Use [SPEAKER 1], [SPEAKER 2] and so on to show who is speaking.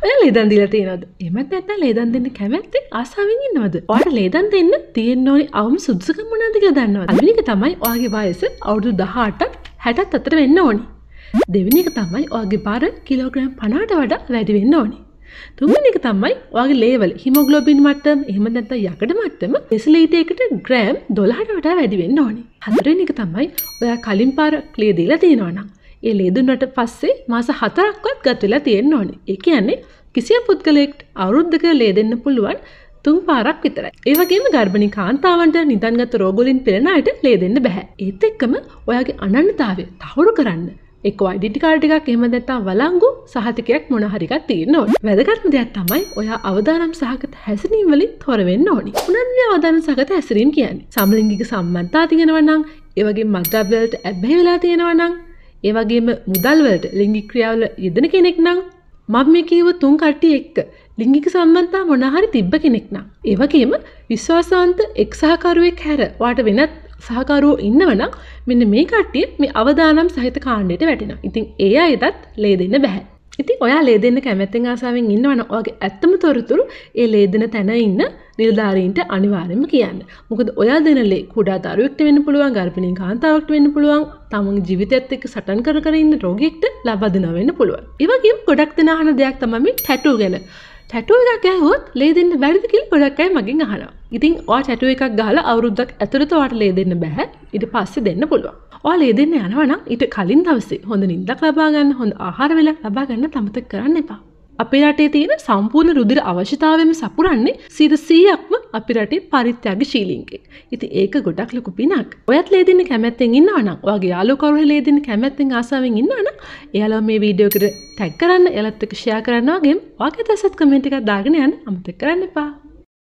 [SPEAKER 1] ඔය ලේදන් දිල තියනද එමත් ඇත ලේදන් දෙන්න කැමැත්ත ආසාාවෙන් ඉන්නවද ඔට ලේදන් දෙන්න තියෙන් ඕනි අවුම් සුදුසක මුණනාදික දන්නවා අමිනික තමයි ඔයාගේ වයස අවුදු දහටක් හැටත් අතර වෙන්න ඕනි. දෙවිනික තමයි ඔගේ බාර කිලෝග්‍රම් පනාට වඩා වැඩිවෙන්න ඕනි. තුමන එක තමයි වගේ ලේවල් හිමෝගලෝබින් මට්ටම් එහම නැත යකට මට්ටම එසලේටයකට ග්‍රෑම් දොලහට වඩා වැඩිවෙන්න ඕනි. හතරෙන එක තමයි ඔයා කලින් පාර ලේදීලා තියෙනවනම්. ඒ ලේදුන්නට පස්සේ මාස හතරක්වත් ගතවෙලා තියෙන්න්න ඕනේ ඒ කියන්නේ කිසිය පුද්ගලෙක්ට අවුරුද්ධක ලේ දෙන්න පුළුවන් තුන් පාරක් විතරයි. ඒ වගේම ගර්භණී කාන්තාවන්ට නිදන්ගත රෝගවලින් පෙළෙන අයට ලේ දෙන්න බෑ. ඒත් එක්කම ඔයාගේ අනන්‍යතාවය තහවුරු කරන්න එක්ක අයිඩෙන්ටි කාඩ් එකක් එහෙම නැත්නම් වළංගු සහතිකයක් මොන හරි එකක් තියෙන්න ඕනේ. වැදගත්ම දෙයක් තමයි ඔයා අවදානම් සහගත හැසිරීම් වලින් තොර වෙන්න ඕනේ. උනන්‍ය අවදානම් සහගත හැසිරීම් කියන්නේ සමලිංගික සම්බන්ධතා තියෙනවා නම්, ඒ වගේම මත්ද්‍රව්‍ය වලට ඇබ්බැහි වෙලා තියෙනවා නම් ඒවගේම මුදල්වලට ලිංගික් ක්‍රියාවල යෙදෙන කෙනෙක් නම් මම මේ කියව තුන් කට්ටිය එක්ක ලිංගික සම්බන්ධතා මොනහරි තිබ්බ කෙනෙක් නම් ඒ වගේම විශ්වාසාන්ත එක් සහකරුවෙක් හැර වාට වෙනත් සහකරුවෝ ඉන්නවනම් මෙන්න මේ කට්ටිය මේ අවදානම් සහිත කාණ්ඩයට වැටෙනවා. ඉතින් ඒ අයටත් ලේ දෙන්න බෑ. ඉති ඔයා ලේදෙන්න කැමැත්තෙන් ආසාවෙන් ඉන්නවන ඔගේ ඇත්තම තොරතුරු ඒ ලේදෙන තැන ඉන්න නිල්ධාරීන්ට අනිවාර්යම කියන්න මොකද ඔයා දෙනලේ කුඩා දරුවෙක්ට වෙන්න පුළුවන් ගර්පිණින් කාන්තාවක්ට වෙන්න පුළුවන් තමන් ජීවිතයත් එක්ක සටන් කර කර ඉන්න රෝගීෙක්ට ලබදිනවෙන්න පුළුවන්. ඒ වගේම ගොඩක් දෙනාහන දෙයක් තමයි ටැටූ ගැන. ටැටුව එකක් ඇහුවොත් ලේ දෙන්න වැරදි කියලා ගොඩක් අය මගෙන් අහනවා. ඉතින් ඔයා ටැටුව එකක් ගහලා අවුරුද්දක් ඇතුළත ඔයාට ලේ දෙන්න බෑ. ඊට පස්සේ දෙන්න පුළුවන්. ඔයා ලේ දෙන්න යනවා නම් ඊට කලින් දවසේ හොඳ නිින්දක් ලබා ගන්න, හොඳ ආහාර වේලක් ලබා ගන්න තමතක කරන්න එපා. අපේ රටේ තියෙන සම්පූර්ණ රුධිර අවශ්‍යතාවයම සපුරන්නේ සියද 100ක්ම අපේ රටේ පරිත්‍යාගශීලීන්ගෙන්. ඉතින් ඒක ගොඩක් ලොකු පිනක්. ඔයත් ලේ දෙන්න කැමැත්තෙන් ඉන්නවා නම් ඔයාගේ යාළුවකවරු ලේ දෙන්න කැමැත්තෙන් ආසාවෙන් ඉන්නවා නම් එයාලා මේ වීඩියෝ එකට ටැග් කරන්න, එයාලත් එක්ක ෂෙයා කරන්න වගේම ඔයාගේ තැසත් කමෙන්ට් එකක් දාගෙන යන්න අමතක කරන්න එපා.